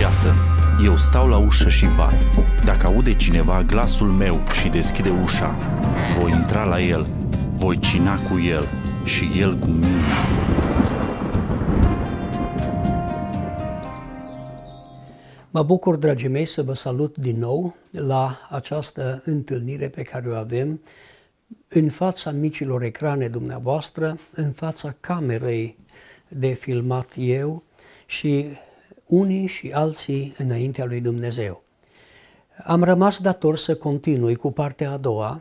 Iată, eu stau la ușă și bat. Dacă aude cineva glasul meu și deschide ușa, voi intra la el, voi cina cu el și el cu mine. Mă bucur, dragii mei, să vă salut din nou la această întâlnire pe care o avem în fața micilor ecrane dumneavoastră, în fața camerei de filmat eu și unii și alții înaintea lui Dumnezeu. Am rămas dator să continui cu partea a doua.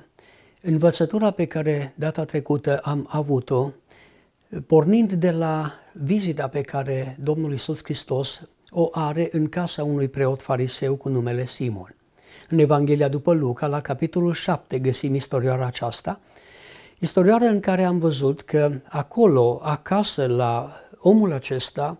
Învățătura pe care data trecută am avut-o, pornind de la vizita pe care Domnul Isus Hristos o are în casa unui preot fariseu cu numele Simon. În Evanghelia după Luca, la capitolul 7, găsim istorioara aceasta, istorioara în care am văzut că acolo, acasă, la omul acesta,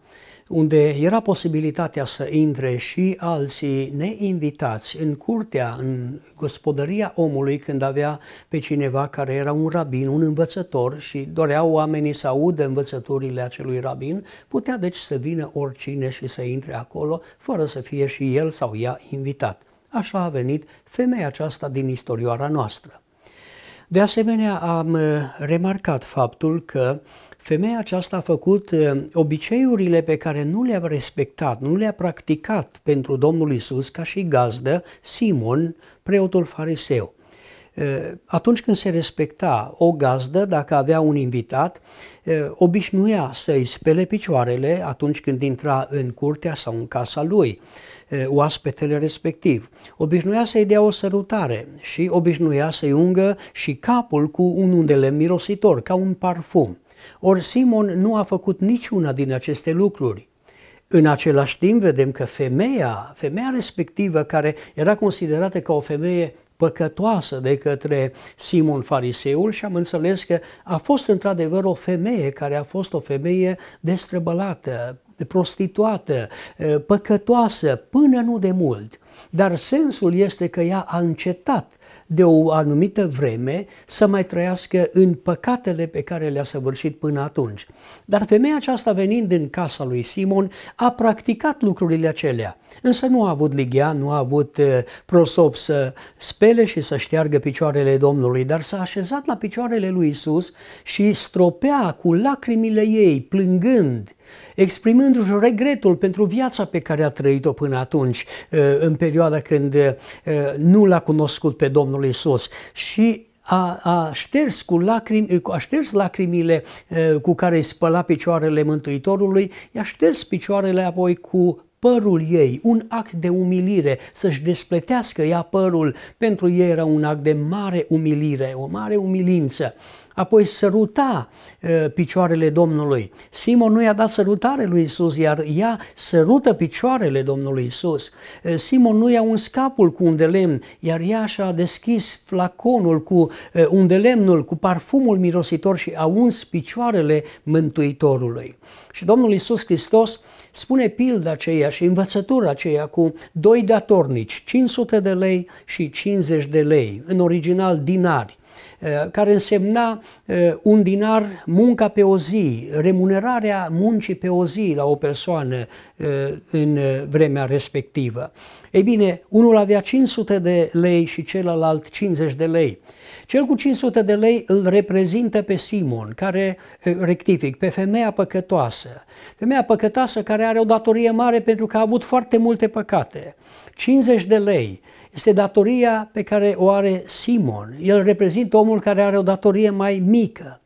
unde era posibilitatea să intre și alții neinvitați în curtea, în gospodăria omului, când avea pe cineva care era un rabin, un învățător și doreau oamenii să audă învățăturile acelui rabin, putea deci să vină oricine și să intre acolo, fără să fie și el sau ea invitat. Așa a venit femeia aceasta din istorioara noastră. De asemenea, am remarcat faptul că femeia aceasta a făcut eh, obiceiurile pe care nu le-a respectat, nu le-a practicat pentru Domnul Isus ca și gazdă Simon, preotul fariseu. Eh, atunci când se respecta o gazdă, dacă avea un invitat, eh, obișnuia să-i spele picioarele atunci când intra în curtea sau în casa lui, oaspetele respectiv. Obișnuia să-i dea o sărutare și obișnuia să-i ungă și capul cu un undele mirositor, ca un parfum. Or, Simon nu a făcut niciuna din aceste lucruri. În același timp vedem că femeia, femeia respectivă care era considerată ca o femeie păcătoasă de către Simon Fariseul și am înțeles că a fost într-adevăr o femeie care a fost o femeie destrăbălată, prostituată, păcătoasă până nu de mult. Dar sensul este că ea a încetat de o anumită vreme să mai trăiască în păcatele pe care le-a săvârșit până atunci. Dar femeia aceasta venind din casa lui Simon a practicat lucrurile acelea, însă nu a avut ligia, nu a avut uh, prosop să spele și să șteargă picioarele Domnului, dar s-a așezat la picioarele lui Isus și stropea cu lacrimile ei, plângând exprimându-și regretul pentru viața pe care a trăit-o până atunci, uh, în perioada când uh, nu l-a cunoscut pe Domnul Isus și a, a, șters cu lacrimi, uh, a șters lacrimile cu care îi spăla picioarele Mântuitorului, i-a șters picioarele apoi cu părul ei, un act de umilire, să-și despletească ea părul, pentru ei era un act de mare umilire, o mare umilință apoi săruta ă, picioarele Domnului. Simon nu i-a dat sărutare lui Isus, iar ea sărută picioarele Domnului Isus. Ă, Simon nu i-a uns capul cu un de lemn, iar ea și-a deschis flaconul cu ă, un de lemnul, cu parfumul mirositor și a uns picioarele Mântuitorului. Și Domnul Isus Hristos spune pilda aceea și învățătura aceea cu doi datornici, 500 de lei și 50 de lei, în original dinari. Eh, care însemna eh, un dinar munca pe o zi, remunerarea muncii pe o zi la o persoană eh, în vremea respectivă. Ei bine, unul avea 500 de lei și celălalt 50 de lei. Cel cu 500 de lei îl reprezintă pe Simon, care, rectific, pe femeia păcătoasă. Femeia păcătoasă care are o datorie mare pentru că a avut foarte multe păcate. 50 de lei este datoria pe care o are Simon. El reprezintă omul care are o datorie mai mică,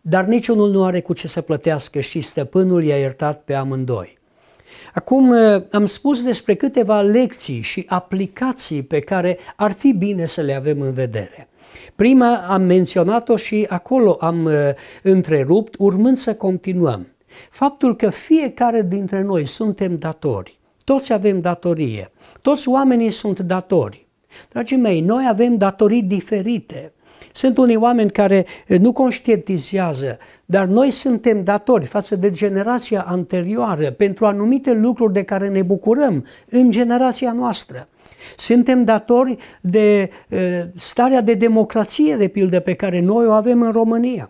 dar niciunul nu are cu ce să plătească și stăpânul i-a iertat pe amândoi. Acum eh, am spus despre câteva lecții și aplicații pe care ar fi bine să le avem în vedere. Prima am menționat-o și acolo am eh, întrerupt, urmând să continuăm. Faptul că fiecare dintre noi suntem datori toți avem datorie. Toți oamenii sunt datori. Dragii mei, noi avem datorii diferite. Sunt unii oameni care eh, nu conștientizează, dar noi suntem datori față de generația anterioară pentru anumite lucruri de care ne bucurăm în generația noastră. Suntem datori de eh, starea de democrație, de pildă, pe care noi o avem în România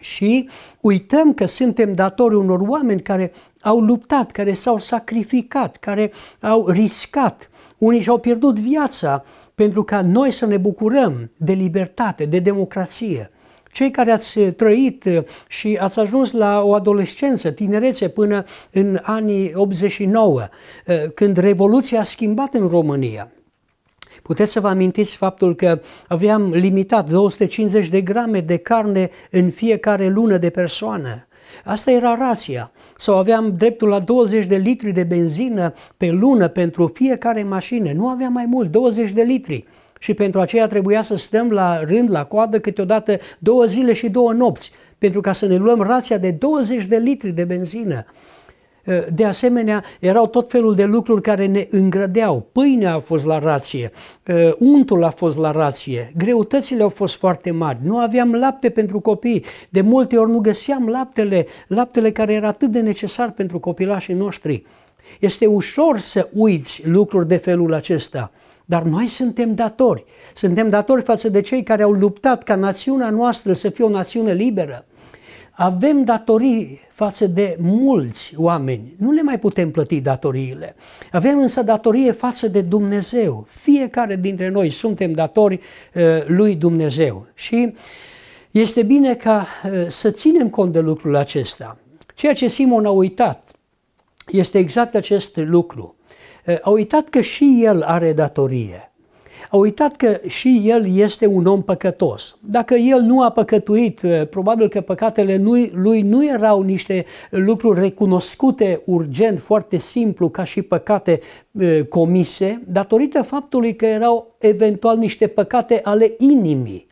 și uităm că suntem datori unor oameni care au luptat, care s-au sacrificat, care au riscat. Unii și-au pierdut viața pentru ca noi să ne bucurăm de libertate, de democrație. Cei care ați trăit și ați ajuns la o adolescență, tinerețe până în anii 89, când Revoluția a schimbat în România, Puteți să vă amintiți faptul că aveam limitat 250 de grame de carne în fiecare lună de persoană. Asta era rația. Sau aveam dreptul la 20 de litri de benzină pe lună pentru fiecare mașină. Nu aveam mai mult, 20 de litri. Și pentru aceea trebuia să stăm la rând, la coadă, câteodată două zile și două nopți, pentru ca să ne luăm rația de 20 de litri de benzină. Eh, de asemenea, erau tot felul de lucruri care ne îngrădeau. Pâinea a fost la rație, eh, untul a fost la rație, greutățile au fost foarte mari, nu aveam lapte pentru copii, de multe ori nu găseam laptele, laptele care era atât de necesar pentru copilașii noștri. Este ușor să uiți lucruri de felul acesta, dar noi suntem datori. Suntem datori față de cei care au luptat ca națiunea noastră să fie o națiune liberă avem datorii față de mulți oameni. Nu le mai putem plăti datoriile. Avem însă datorie față de Dumnezeu. Fiecare dintre noi suntem datori eh, lui Dumnezeu. Și este bine ca eh, să ținem cont de lucrul acesta. Ceea ce Simon a uitat este exact acest lucru. Eh, a uitat că și el are datorie a uitat că și el este un om păcătos. Dacă el nu a păcătuit, eh, probabil că păcatele lui, nu erau niște lucruri recunoscute urgent, foarte simplu, ca și păcate eh, comise, datorită faptului că erau eventual niște păcate ale inimii.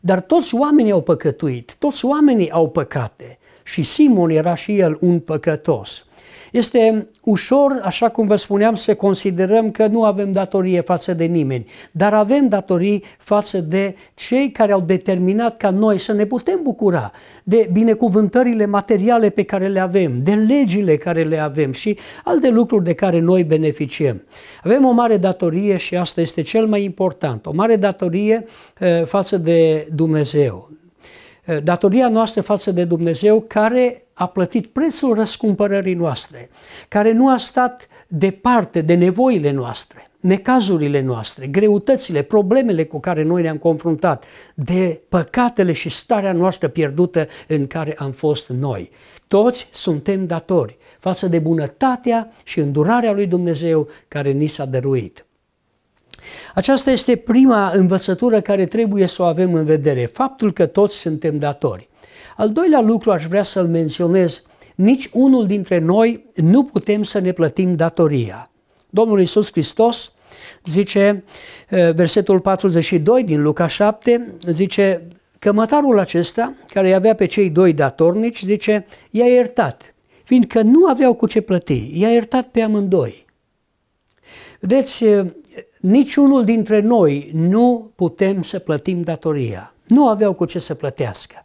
Dar toți oamenii au păcătuit, toți oamenii au păcate. Și Simon era și el un păcătos. Este ușor, așa cum vă spuneam, să considerăm că nu avem datorie față de nimeni, dar avem datorii față de cei care au determinat ca noi să ne putem bucura de binecuvântările materiale pe care le avem, de legile care le avem și alte lucruri de care noi beneficiem. Avem o mare datorie și asta este cel mai important, o mare datorie eh, față de Dumnezeu. Eh, datoria noastră față de Dumnezeu care a plătit prețul răscumpărării noastre, care nu a stat departe de nevoile noastre, necazurile noastre, greutățile, problemele cu care noi ne-am confruntat, de păcatele și starea noastră pierdută în care am fost noi. Toți suntem datori față de bunătatea și îndurarea lui Dumnezeu care ni s-a dăruit. Aceasta este prima învățătură care trebuie să o avem în vedere, faptul că toți suntem datori. Al doilea lucru aș vrea să-l menționez, nici unul dintre noi nu putem să ne plătim datoria. Domnul Isus Hristos zice, eh, versetul 42 din Luca 7, zice, cămătarul acesta, care avea pe cei doi datornici, zice, i-a iertat, fiindcă nu aveau cu ce plăti, i-a iertat pe amândoi. Vedeți, eh, niciunul dintre noi nu putem să plătim datoria. Nu aveau cu ce să plătească.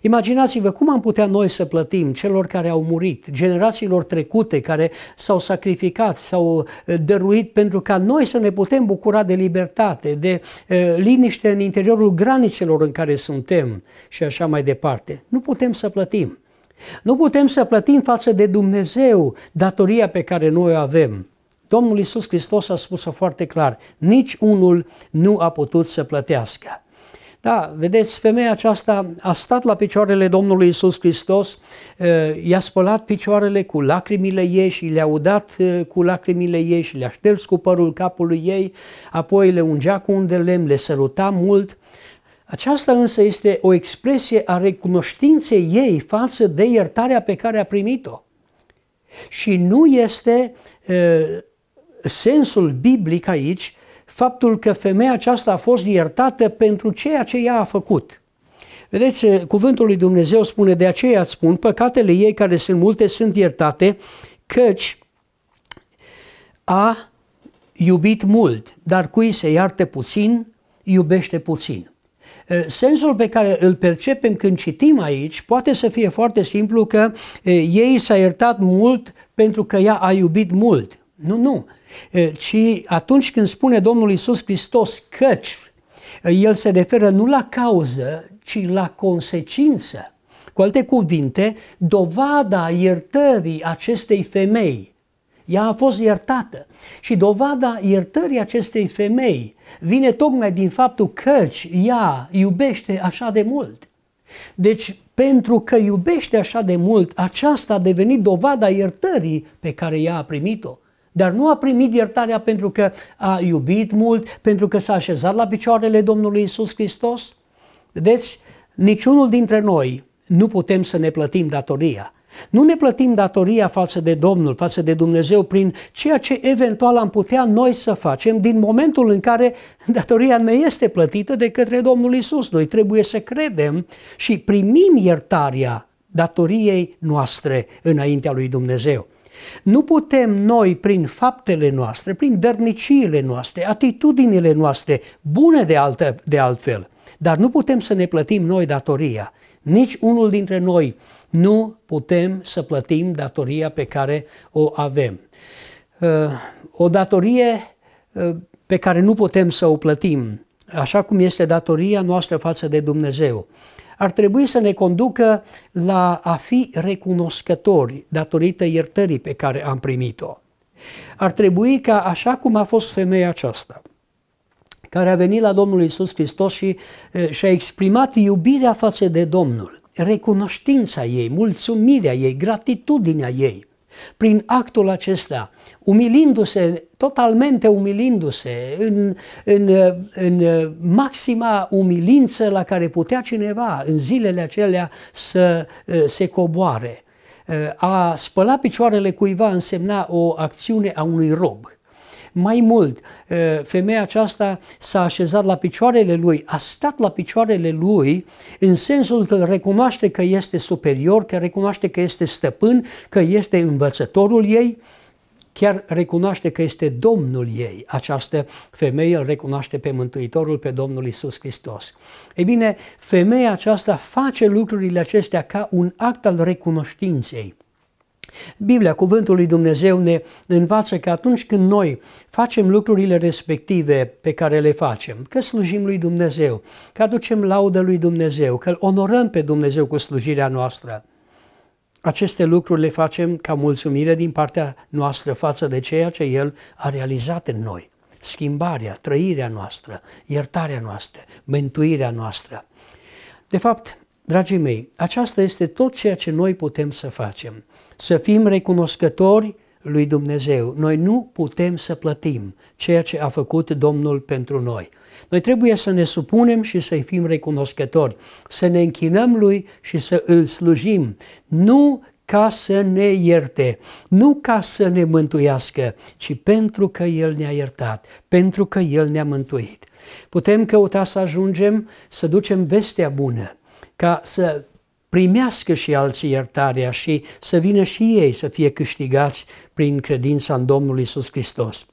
Imaginați-vă cum am putea noi să plătim celor care au murit, generațiilor trecute care s-au sacrificat, s-au uh, dăruit pentru ca noi să ne putem bucura de libertate, de uh, liniște în interiorul granițelor în care suntem și așa mai departe. Nu putem să plătim. Nu putem să plătim față de Dumnezeu datoria pe care noi o avem. Domnul Isus Hristos a spus-o foarte clar, nici unul nu a putut să plătească. Da, vedeți, femeia aceasta a stat la picioarele Domnului Isus Hristos, i-a spălat picioarele cu lacrimile ei și le-a udat cu lacrimile ei și le-a șters cu părul capului ei, apoi le ungea cu un de lemn, le săruta mult. Aceasta însă este o expresie a recunoștinței ei față de iertarea pe care a primit-o. Și nu este sensul biblic aici faptul că femeia aceasta a fost iertată pentru ceea ce ea a făcut. Vedeți, cuvântul lui Dumnezeu spune, de aceea îți spun, păcatele ei care sunt multe sunt iertate, căci a iubit mult, dar cui se iarte puțin, iubește puțin. Sensul pe care îl percepem când citim aici poate să fie foarte simplu că ei s-a iertat mult pentru că ea a iubit mult. Nu, nu. Ci atunci când spune Domnul Isus Hristos căci, el se referă nu la cauză, ci la consecință. Cu alte cuvinte, dovada iertării acestei femei, ea a fost iertată. Și dovada iertării acestei femei vine tocmai din faptul căci ea iubește așa de mult. Deci, pentru că iubește așa de mult, aceasta a devenit dovada iertării pe care ea a primit-o dar nu a primit iertarea pentru că a iubit mult, pentru că s-a așezat la picioarele Domnului Isus Hristos? Vedeți, niciunul dintre noi nu putem să ne plătim datoria. Nu ne plătim datoria față de Domnul, față de Dumnezeu, prin ceea ce eventual am putea noi să facem din momentul în care datoria ne este plătită de către Domnul Isus. Noi trebuie să credem și primim iertarea datoriei noastre înaintea lui Dumnezeu. Nu putem noi, prin faptele noastre, prin dărniciile noastre, atitudinile noastre, bune de, altă, de altfel, dar nu putem să ne plătim noi datoria. Nici unul dintre noi nu putem să plătim datoria pe care o avem. Uh, o datorie uh, pe care nu putem să o plătim, așa cum este datoria noastră față de Dumnezeu ar trebui să ne conducă la a fi recunoscători datorită iertării pe care am primit-o. Ar trebui ca așa cum a fost femeia aceasta, care a venit la Domnul Isus Hristos și și-a exprimat iubirea față de Domnul, recunoștința ei, mulțumirea ei, gratitudinea ei – prin actul acesta, umilindu-se, totalmente umilindu-se, în, în, în maxima umilință la care putea cineva în zilele acelea să eh, se coboare. Eh, a spăla picioarele cuiva însemna o acțiune a unui rob mai mult, femeia aceasta s-a așezat la picioarele lui, a stat la picioarele lui în sensul că recunoaște că este superior, că recunoaște că este stăpân, că este învățătorul ei, chiar recunoaște că este Domnul ei. Această femeie îl recunoaște pe Mântuitorul, pe Domnul Isus Hristos. Ei bine, femeia aceasta face lucrurile acestea ca un act al recunoștinței. Biblia, cuvântul lui Dumnezeu ne învață că atunci când noi facem lucrurile respective pe care le facem, că slujim lui Dumnezeu, că aducem laudă lui Dumnezeu, că îl onorăm pe Dumnezeu cu slujirea noastră, aceste lucruri le facem ca mulțumire din partea noastră față de ceea ce El a realizat în noi. Schimbarea, trăirea noastră, iertarea noastră, mântuirea noastră. De fapt, dragii mei, aceasta este tot ceea ce noi putem să facem să fim recunoscători lui Dumnezeu. Noi nu putem să plătim ceea ce a făcut Domnul pentru noi. Noi trebuie să ne supunem și să-i fim recunoscători, să ne închinăm lui și să îl slujim, nu ca să ne ierte, nu ca să ne mântuiască, ci pentru că El ne-a iertat, pentru că El ne-a mântuit. Putem căuta să ajungem să ducem vestea bună, ca să primească și alții iertarea și să vină și ei să fie câștigați prin credința în Domnul Isus Hristos.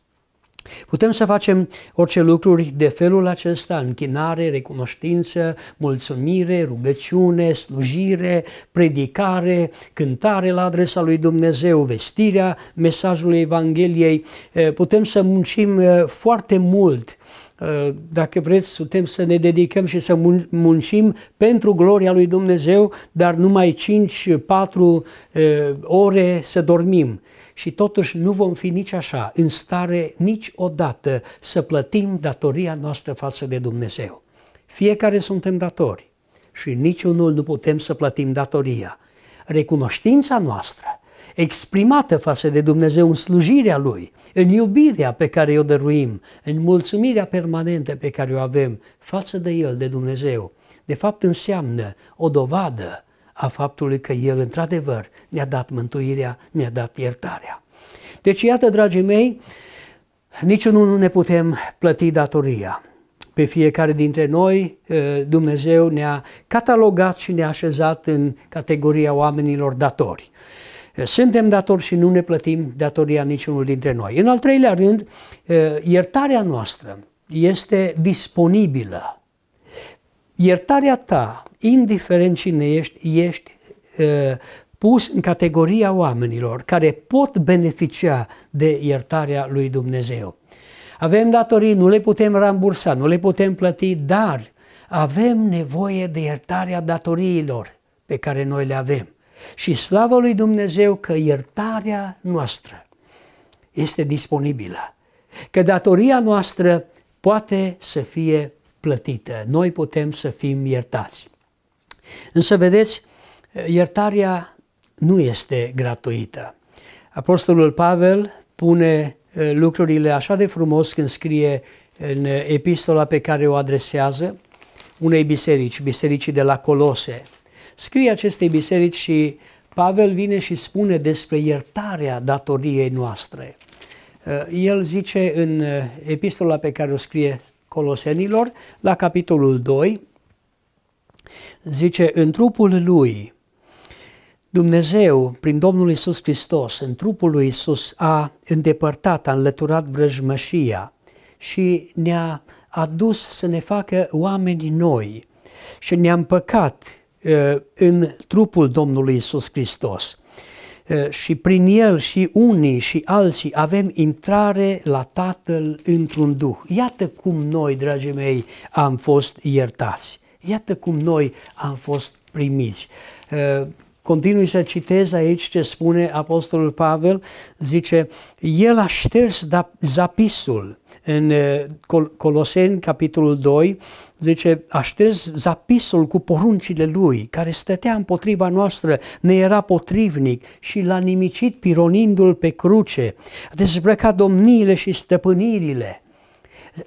Putem să facem orice lucruri de felul acesta, închinare, recunoștință, mulțumire, rugăciune, slujire, predicare, cântare la adresa lui Dumnezeu, vestirea mesajului Evangheliei. Eh, putem să muncim eh, foarte mult Uh, dacă vreți, putem să ne dedicăm și să muncim pentru gloria lui Dumnezeu, dar numai 5-4 uh, ore să dormim. Și totuși nu vom fi nici așa în stare niciodată să plătim datoria noastră față de Dumnezeu. Fiecare suntem datori și niciunul nu putem să plătim datoria. Recunoștința noastră exprimată față de Dumnezeu în slujirea Lui, în iubirea pe care o dăruim, în mulțumirea permanentă pe care o avem față de El, de Dumnezeu, de fapt înseamnă o dovadă a faptului că El, într-adevăr, ne-a dat mântuirea, ne-a dat iertarea. Deci, iată, dragii mei, niciunul nu ne putem plăti datoria. Pe fiecare dintre noi, ă, Dumnezeu ne-a catalogat și ne-a așezat în categoria oamenilor datori. Eh, suntem datori și nu ne plătim datoria niciunul dintre noi. În al treilea rând, eh, iertarea noastră este disponibilă. Iertarea ta, indiferent cine ești, ești eh, pus în categoria oamenilor care pot beneficia de iertarea lui Dumnezeu. Avem datorii, nu le putem rambursa, nu le putem plăti, dar avem nevoie de iertarea datoriilor pe care noi le avem și slavă lui Dumnezeu că iertarea noastră este disponibilă, că datoria noastră poate să fie plătită, noi putem să fim iertați. Însă, vedeți, iertarea nu este gratuită. Apostolul Pavel pune eh, lucrurile așa de frumos când scrie în epistola pe care o adresează unei biserici, bisericii de la Colose, scrie acestei biserici și Pavel vine și spune despre iertarea datoriei noastre. Uh, el zice în uh, epistola pe care o scrie Colosenilor, la capitolul 2, zice, în trupul lui, Dumnezeu, prin Domnul Isus Hristos, în trupul lui Isus, a îndepărtat, a înlăturat vrăjmășia și ne-a adus să ne facă oameni noi și ne-a împăcat în trupul Domnului Isus Hristos. Și prin el și unii și alții avem intrare la Tatăl într-un Duh. Iată cum noi, dragii mei, am fost iertați. Iată cum noi am fost primiți. Continui să citez aici ce spune Apostolul Pavel, zice, el a șters da- zapisul în eh, Col Coloseni, capitolul 2, zice, aștez zapisul cu poruncile lui, care stătea împotriva noastră, ne era potrivnic și l-a nimicit pironindu-l pe cruce, a dezbrăcat domniile și stăpânirile.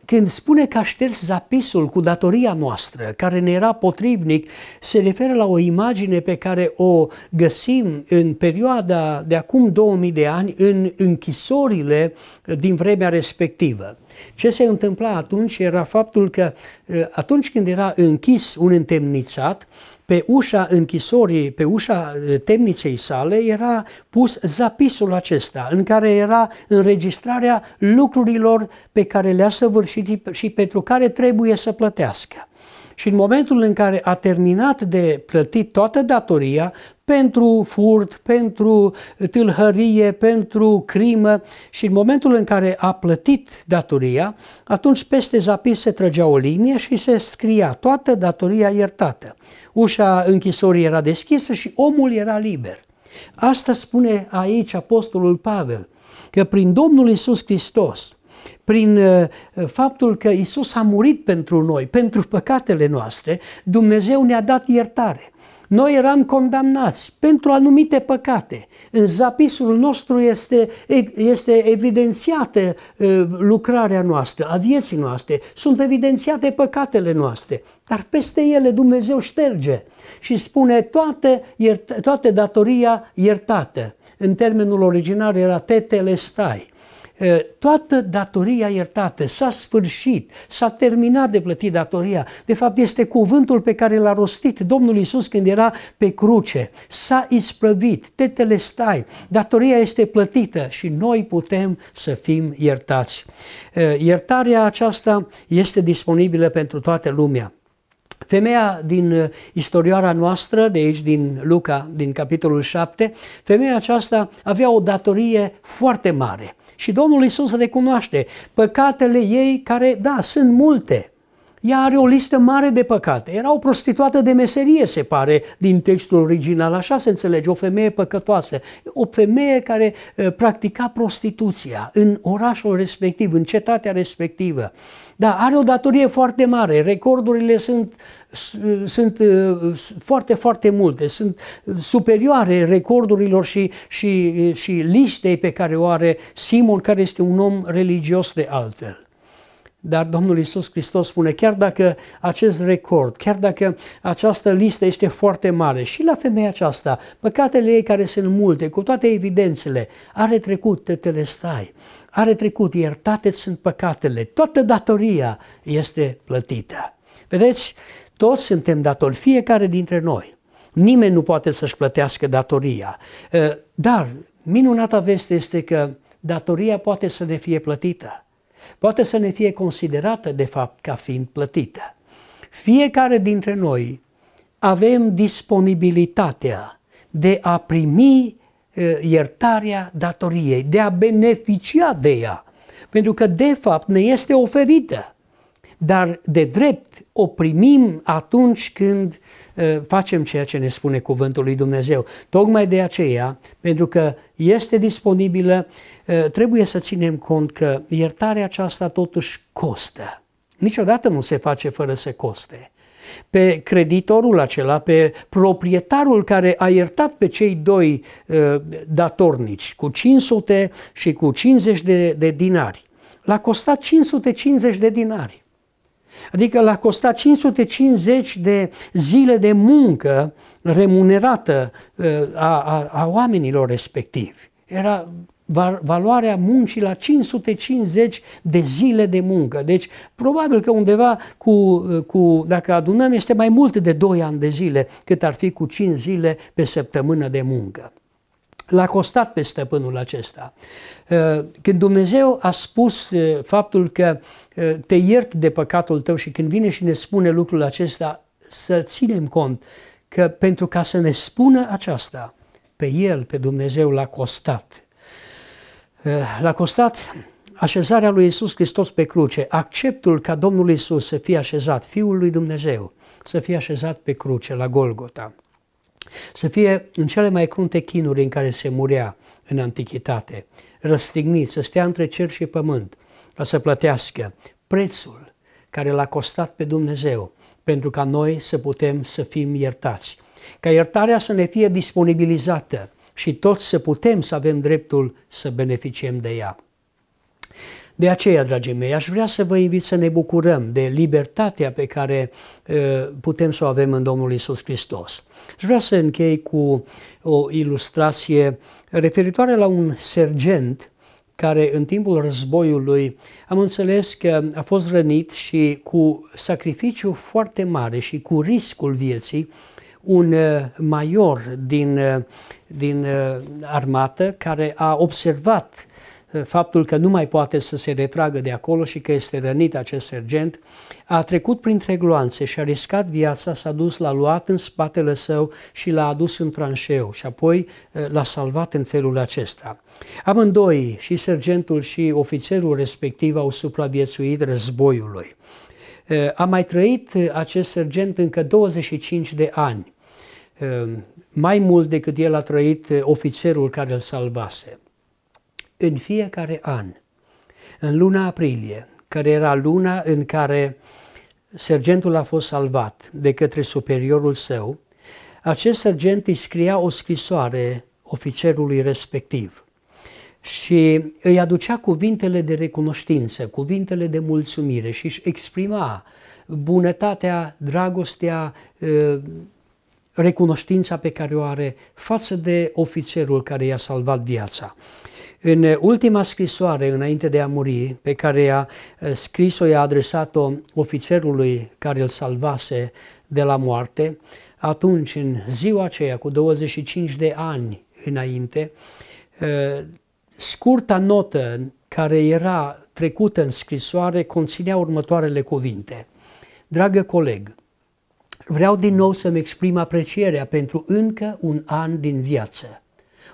Când spune că a șters zapisul cu datoria noastră, care ne era potrivnic, se referă la o imagine pe care o găsim în perioada de acum 2000 de ani în închisorile din vremea respectivă. Ce se întâmpla atunci era faptul că atunci când era închis un întemnițat, pe ușa închisorii, pe ușa temniței sale era pus zapisul acesta în care era înregistrarea lucrurilor pe care le-a săvârșit și pentru care trebuie să plătească. Și în momentul în care a terminat de plătit toată datoria, pentru furt, pentru tâlhărie, pentru crimă și în momentul în care a plătit datoria, atunci peste zapis se trăgea o linie și se scria toată datoria iertată. Ușa închisorii era deschisă și omul era liber. Asta spune aici Apostolul Pavel, că prin Domnul Isus Hristos, prin uh, faptul că Isus a murit pentru noi, pentru păcatele noastre, Dumnezeu ne-a dat iertare. Noi eram condamnați pentru anumite păcate. În zapisul nostru este, este evidențiată lucrarea noastră, a vieții noastre, sunt evidențiate păcatele noastre, dar peste ele Dumnezeu șterge și spune toate, iert, toate datoria iertată. În termenul originar era tetelestai toată datoria iertată, s-a sfârșit, s-a terminat de plătit datoria. De fapt, este cuvântul pe care l-a rostit Domnul Isus când era pe cruce. S-a isprăvit, tetele stai, datoria este plătită și noi putem să fim iertați. Iertarea aceasta este disponibilă pentru toată lumea. Femeia din istorioara noastră, de aici din Luca, din capitolul 7, femeia aceasta avea o datorie foarte mare. Și Domnul Isus recunoaște păcatele ei care, da, sunt multe, ea are o listă mare de păcate. Era o prostituată de meserie, se pare, din textul original. Așa se înțelege, o femeie păcătoasă. O femeie care eh, practica prostituția în orașul respectiv, în cetatea respectivă. Dar are o datorie foarte mare. Recordurile sunt, sunt eh, foarte, foarte multe. Sunt eh, superioare recordurilor și, și, și listei pe care o are Simon, care este un om religios de altfel. Dar Domnul Isus Hristos spune, chiar dacă acest record, chiar dacă această listă este foarte mare și la femeia aceasta, păcatele ei care sunt multe, cu toate evidențele, are trecut, te telestai, are trecut, iertate sunt păcatele, toată datoria este plătită. Vedeți, toți suntem datori, fiecare dintre noi. Nimeni nu poate să-și plătească datoria. Eh, dar minunata veste este că datoria poate să ne fie plătită poate să ne fie considerată de fapt ca fiind plătită. Fiecare dintre noi avem disponibilitatea de a primi iertarea datoriei, de a beneficia de ea, pentru că de fapt ne este oferită, dar de drept o primim atunci când Eh, facem ceea ce ne spune cuvântul lui Dumnezeu. Tocmai de aceea, pentru că este disponibilă, eh, trebuie să ținem cont că iertarea aceasta totuși costă. Niciodată nu se face fără să coste pe creditorul acela, pe proprietarul care a iertat pe cei doi eh, datornici cu 500 și cu 50 de, de dinari. L-a costat 550 de dinari. Adică l-a costat 550 de zile de muncă remunerată uh, a, a, a oamenilor respectivi. Era valoarea muncii la 550 de zile de muncă. Deci, probabil că undeva cu, uh, cu, dacă adunăm, este mai mult de 2 ani de zile cât ar fi cu 5 zile pe săptămână de muncă l-a costat pe stăpânul acesta. Uh, când Dumnezeu a spus uh, faptul că uh, te iert de păcatul tău și când vine și ne spune lucrul acesta, să ținem cont că pentru ca să ne spună aceasta, pe el, pe Dumnezeu l-a costat. L-a costat așezarea lui Isus Hristos pe cruce, acceptul ca Domnul Isus să fie așezat, Fiul lui Dumnezeu, să fie așezat pe cruce la Golgota să fie în cele mai crunte chinuri în care se murea în antichitate, răstignit, să stea între cer și pământ, ca să plătească prețul care l-a costat pe Dumnezeu, pentru ca noi să putem să fim iertați. Ca iertarea să ne fie disponibilizată și toți să putem să avem dreptul să beneficiem de ea. De aceea, dragii mei, aș vrea să vă invit să ne bucurăm de libertatea pe care putem să o avem în Domnul Isus Hristos. Aș vrea să închei cu o ilustrație referitoare la un sergent care în timpul războiului am înțeles că a fost rănit și cu sacrificiu foarte mare și cu riscul vieții, un major din, din armată care a observat faptul că nu mai poate să se retragă de acolo și că este rănit acest sergent, a trecut printre gloanțe și a riscat viața, s-a dus, l-a luat în spatele său și l-a adus în tranșeu și apoi eh, l-a salvat în felul acesta. Amândoi, și sergentul și ofițerul respectiv, au supraviețuit războiului. Eh, a mai trăit acest sergent încă 25 de ani, eh, mai mult decât el a trăit ofițerul care îl salvase în fiecare an, în luna aprilie, care era luna în care sergentul a fost salvat de către superiorul său, acest sergent îi scria o scrisoare ofițerului respectiv și îi aducea cuvintele de recunoștință, cuvintele de mulțumire și își exprima bunătatea, dragostea, ă, recunoștința pe care o are față de ofițerul care i-a salvat viața. În ultima scrisoare, înainte de a muri, pe care a eh, scris-o, i-a adresat-o ofițerului care îl salvase de la moarte, atunci, în ziua aceea, cu 25 de ani înainte, eh, scurta notă care era trecută în scrisoare conținea următoarele cuvinte. Dragă coleg, vreau din nou să-mi exprim aprecierea pentru încă un an din viață.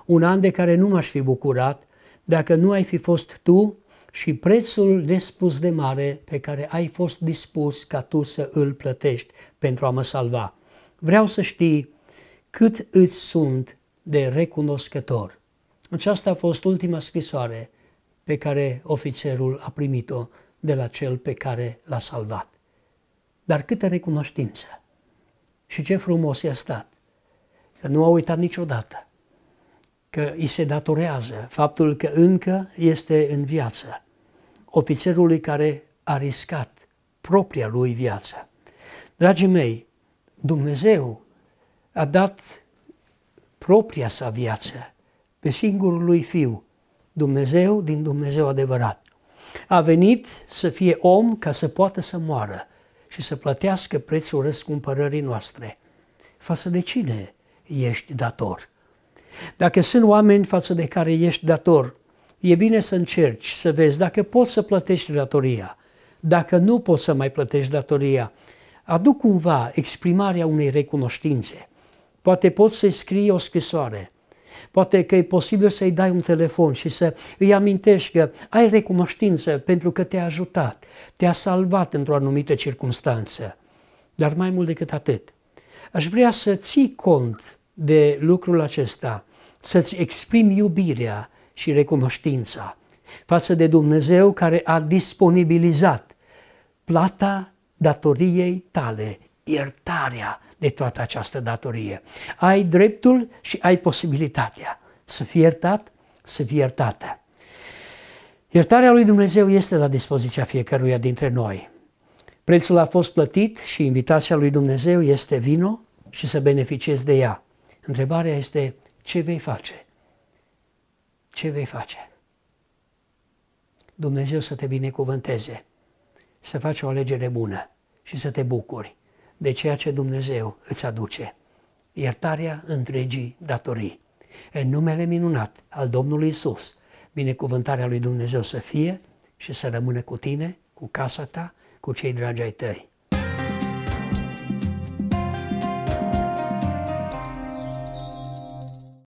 Un an de care nu m-aș fi bucurat dacă nu ai fi fost tu și prețul nespus de mare pe care ai fost dispus ca tu să îl plătești pentru a mă salva. Vreau să știi cât îți sunt de recunoscător. Aceasta a fost ultima scrisoare pe care ofițerul a primit-o de la cel pe care l-a salvat. Dar câtă recunoștință! Și ce frumos i-a stat! Că nu a uitat niciodată că îi se datorează faptul că încă este în viață ofițerului care a riscat propria lui viață. Dragii mei, Dumnezeu a dat propria sa viață pe singurul lui Fiu, Dumnezeu din Dumnezeu adevărat. A venit să fie om ca să poată să moară și să plătească prețul răscumpărării noastre. Față de cine ești dator? Dacă sunt oameni față de care ești dator, e bine să încerci să vezi dacă poți să plătești datoria. Dacă nu poți să mai plătești datoria, aduc cumva exprimarea unei recunoștințe. Poate poți să-i scrii o scrisoare, Poate că e posibil să-i dai un telefon și să îi amintești că ai recunoștință pentru că te-a ajutat, te-a salvat într-o anumită circunstanță. Dar mai mult decât atât, aș vrea să ții cont de lucrul acesta, să-ți exprimi iubirea și recunoștința față de Dumnezeu care a disponibilizat plata datoriei tale, iertarea de toată această datorie. Ai dreptul și ai posibilitatea să fii iertat, să fii iertată. Iertarea lui Dumnezeu este la dispoziția fiecăruia dintre noi. Prețul a fost plătit și invitația lui Dumnezeu este vino și să beneficiezi de ea. Întrebarea este ce vei face? Ce vei face? Dumnezeu să te binecuvânteze, să faci o alegere bună și să te bucuri de ceea ce Dumnezeu îți aduce. Iertarea întregii datorii. În numele minunat al Domnului Isus, binecuvântarea lui Dumnezeu să fie și să rămână cu tine, cu casa ta, cu cei dragi ai tăi.